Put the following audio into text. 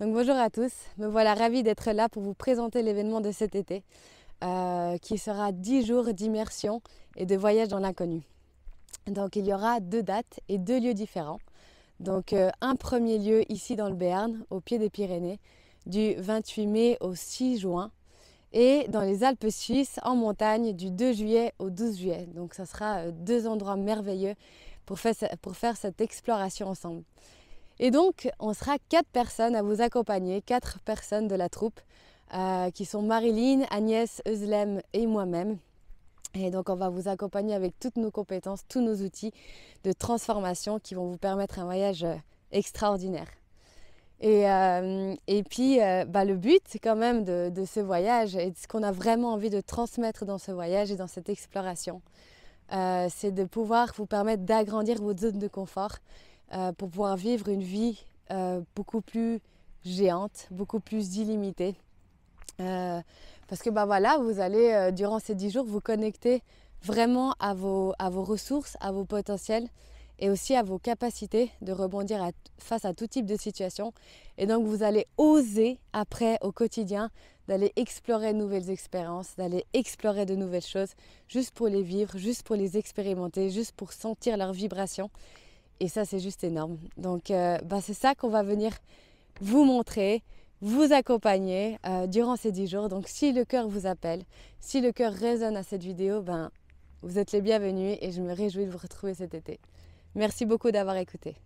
bonjour à tous, me voilà ravie d'être là pour vous présenter l'événement de cet été euh, qui sera 10 jours d'immersion et de voyage dans l'inconnu. Donc il y aura deux dates et deux lieux différents. Donc euh, un premier lieu ici dans le Béarn, au pied des Pyrénées, du 28 mai au 6 juin et dans les Alpes suisses en montagne du 2 juillet au 12 juillet. Donc ça sera euh, deux endroits merveilleux pour faire, pour faire cette exploration ensemble. Et donc, on sera quatre personnes à vous accompagner, quatre personnes de la troupe, euh, qui sont Marilyn, Agnès, Euslem et moi-même. Et donc, on va vous accompagner avec toutes nos compétences, tous nos outils de transformation qui vont vous permettre un voyage euh, extraordinaire. Et, euh, puis, bah, le but quand même de, de, ce voyage et de ce qu'on a vraiment envie de transmettre dans ce voyage et dans cette exploration, c'est de pouvoir vous permettre d'agrandir votre zone de confort euh, pour pouvoir vivre une vie euh, beaucoup plus géante, beaucoup plus illimitée. Euh, parce que bah voilà, vous allez durant ces 10 jours vous connecter vraiment à vos, à vos ressources, à vos potentiels et aussi à vos capacités de rebondir face à tout type de situation. Et donc vous allez oser après au quotidien d'aller explorer de nouvelles expériences, d'aller explorer de nouvelles choses, juste pour les vivre, juste pour les expérimenter, juste pour sentir leur vibration. Et ça, c'est juste énorme. Donc, euh, ben, c'est ça qu'on va venir vous montrer, vous accompagner euh, durant ces 10 jours. Donc, si le cœur vous appelle, si le cœur résonne à cette vidéo, ben, vous êtes les bienvenus et je me réjouis de vous retrouver cet été. Merci beaucoup d'avoir écouté.